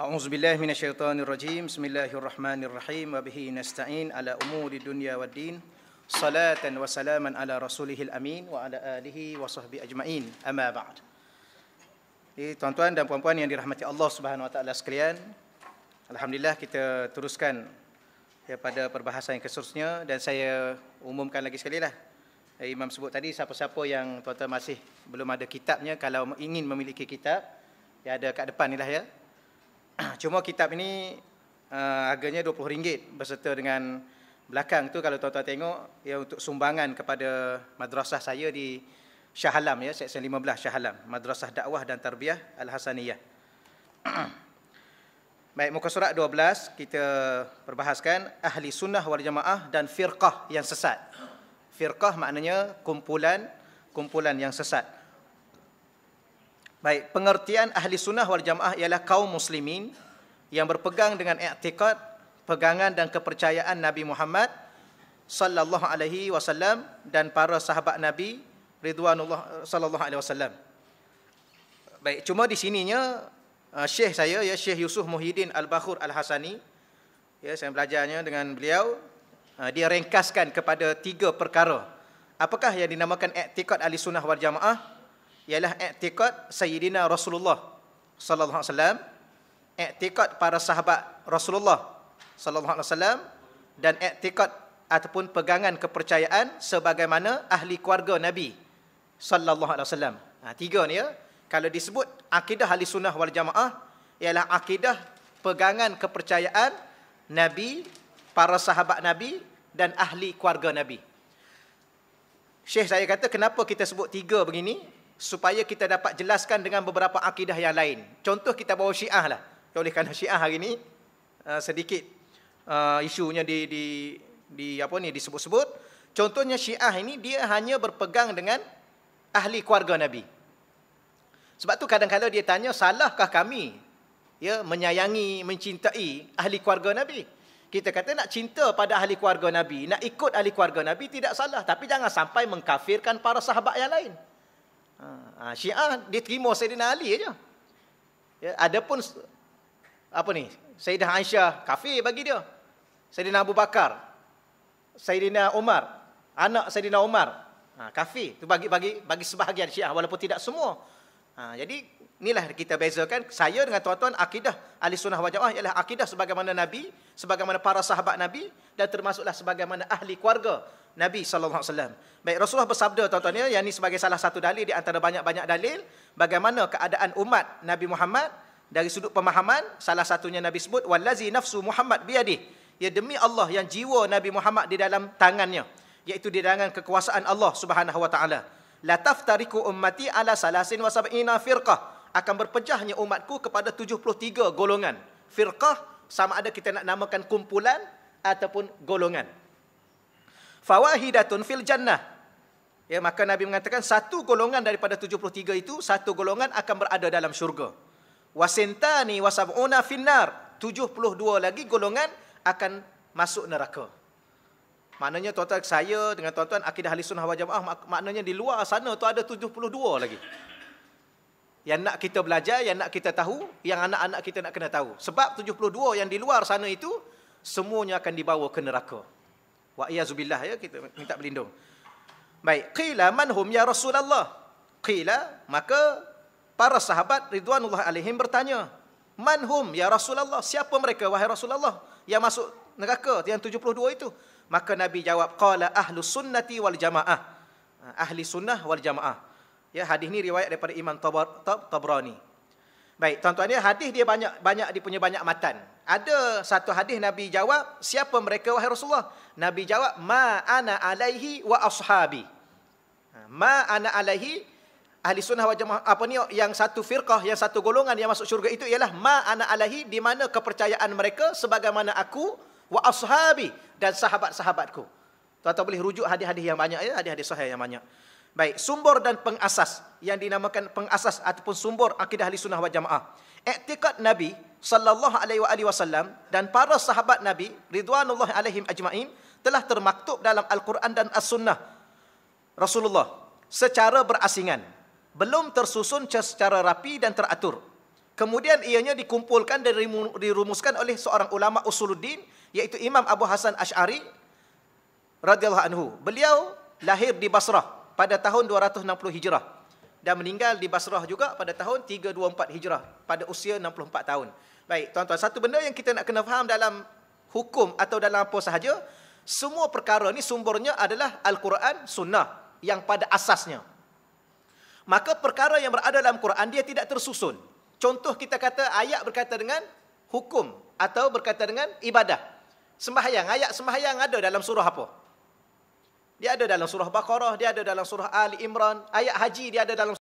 أعوذ بالله من الشيطان الرجيم بسم الله الرحمن الرحيم وبه نستعين على أمور الدنيا والدين صلاة وسلاما على رسوله الأمين وعلى آله وصحبه أجمعين أما بعد Jadi tuan-tuan dan puan-puan yang dirahmati Allah Subhanahu Wa Taala sekalian, alhamdulillah kita teruskan ya, pada perbahasan yang keseterusnya dan saya umumkan lagi sekali lah. Eh, Imam sebut tadi siapa-siapa yang tuan-tuan masih belum ada kitabnya kalau ingin memiliki kitab ya ada kat depan ni lah ya. Ah, cuma kitab ini uh, harganya RM20 berserta dengan belakang tu kalau tuan-tuan tengok ya untuk sumbangan kepada madrasah saya di Shah Alam ya seksyen 15 Shah Alam Madrasah Dakwah dan Tarbiyah Al Hasaniyah. Baik muka surat 12 kita perbahaskan ahli sunnah wal jamaah dan firqah yang sesat. Firqah maknanya kumpulan kumpulan yang sesat. Baik, pengertian ahli sunnah wal jamaah ialah kaum muslimin yang berpegang dengan i'tiqad, pegangan dan kepercayaan Nabi Muhammad sallallahu alaihi wasallam dan para sahabat Nabi ridwanullah eh, sallallahu alaihi wasallam. Baik, cuma di sininya eh, Syekh saya ya Syekh Yusuf Muhyiddin Al-Bakhur Al-Hasani ya saya belajarnya dengan beliau eh, dia ringkaskan kepada tiga perkara. Apakah yang dinamakan i'tiqad ahli sunnah wal jamaah? ialah i'tiqad Sayyidina Rasulullah sallallahu alaihi wasallam, i'tiqad para sahabat Rasulullah sallallahu alaihi wasallam dan i'tiqad ataupun pegangan kepercayaan sebagaimana ahli keluarga Nabi sallallahu alaihi wasallam. Ha, tiga ni ya. Kalau disebut akidah ahli sunnah wal jamaah ialah akidah pegangan kepercayaan Nabi, para sahabat Nabi dan ahli keluarga Nabi. Syekh saya kata kenapa kita sebut tiga begini? supaya kita dapat jelaskan dengan beberapa akidah yang lain. Contoh kita bawa syiah lah. Oleh kerana syiah hari ini uh, sedikit uh, isunya di, di, di apa ni disebut-sebut. Contohnya syiah ini dia hanya berpegang dengan ahli keluarga Nabi. Sebab tu kadang-kadang dia tanya, salahkah kami ya menyayangi, mencintai ahli keluarga Nabi? Kita kata nak cinta pada ahli keluarga Nabi, nak ikut ahli keluarga Nabi tidak salah. Tapi jangan sampai mengkafirkan para sahabat yang lain. Ha, ha, Syiah dia terima Sayyidina Ali aja. Ya, ada pun apa ni? Sayyidah Aisyah kafir bagi dia. Sayyidina Abu Bakar, Sayyidina Umar, anak Sayyidina Umar, ha, kafir tu bagi bagi bagi sebahagian Syiah walaupun tidak semua. Ha, jadi inilah kita bezakan saya dengan tuan-tuan akidah ahli sunnah wal jamaah ialah akidah sebagaimana nabi, sebagaimana para sahabat nabi dan termasuklah sebagaimana ahli keluarga Nabi sallallahu alaihi wasallam. Baik Rasulullah bersabda tuan-tuan ya, yang ini sebagai salah satu dalil di antara banyak-banyak dalil bagaimana keadaan umat Nabi Muhammad dari sudut pemahaman salah satunya Nabi sebut wallazi nafsu Muhammad biadi. Ya demi Allah yang jiwa Nabi Muhammad di dalam tangannya iaitu di dalam kekuasaan Allah Subhanahu wa taala. La taftariku ummati ala salasin wasabina sab'ina firqah. Akan berpecahnya umatku kepada 73 golongan. Firqah sama ada kita nak namakan kumpulan ataupun golongan. Fawahidatun fil jannah. Ya, maka Nabi mengatakan satu golongan daripada 73 itu, satu golongan akan berada dalam syurga. Wasintani wasab'una finnar. 72 lagi golongan akan masuk neraka. Maknanya tuan-tuan saya dengan tuan-tuan akidah ahli sunnah wal jamaah maknanya di luar sana tu ada 72 lagi. Yang nak kita belajar, yang nak kita tahu, yang anak-anak kita nak kena tahu. Sebab 72 yang di luar sana itu semuanya akan dibawa ke neraka. Wa iyazubillah ya kita minta berlindung. Baik, qila manhum ya Rasulullah? Qila maka para sahabat ridwanullah alaihim bertanya, manhum ya Rasulullah? Siapa mereka wahai Rasulullah yang masuk neraka yang 72 itu? Maka Nabi jawab, Qala ahlu sunnati wal jamaah. Ha, ahli sunnah wal jamaah. Ya, hadis ni riwayat daripada Imam Tabrani. Baik, tuan-tuan, ya, hadis dia banyak, banyak dia punya banyak matan. Ada satu hadis Nabi jawab, siapa mereka wahai Rasulullah? Nabi jawab, ma ana alaihi wa ashabi. Ha, ma ana alaihi ahli sunnah wal jamaah apa ni yang satu firqah yang satu golongan yang masuk syurga itu ialah ma ana alaihi di mana kepercayaan mereka sebagaimana aku wa ashabi dan sahabat-sahabatku. Tuan-tuan boleh rujuk hadis-hadis yang banyak ya, hadis-hadis sahih yang banyak. Baik, sumber dan pengasas yang dinamakan pengasas ataupun sumber akidah Ahli Sunnah wal Jamaah. Iktikad Nabi sallallahu alaihi wasallam dan para sahabat Nabi ridwanullahi alaihim ajmain telah termaktub dalam Al-Quran dan As-Sunnah Rasulullah secara berasingan, belum tersusun secara rapi dan teratur. Kemudian ianya dikumpulkan dan dirumuskan oleh seorang ulama Usuluddin yaitu Imam Abu Hasan Ash'ari radhiyallahu anhu. Beliau lahir di Basrah pada tahun 260 Hijrah dan meninggal di Basrah juga pada tahun 324 Hijrah pada usia 64 tahun. Baik, tuan-tuan, satu benda yang kita nak kena faham dalam hukum atau dalam apa sahaja, semua perkara ni sumbernya adalah Al-Quran Sunnah yang pada asasnya. Maka perkara yang berada dalam Quran dia tidak tersusun. Contoh kita kata ayat berkata dengan hukum atau berkata dengan ibadah. Sembahyang, ayat sembahyang ada dalam surah apa? Dia ada dalam surah Baqarah, dia ada dalam surah Ali Imran, ayat haji dia ada dalam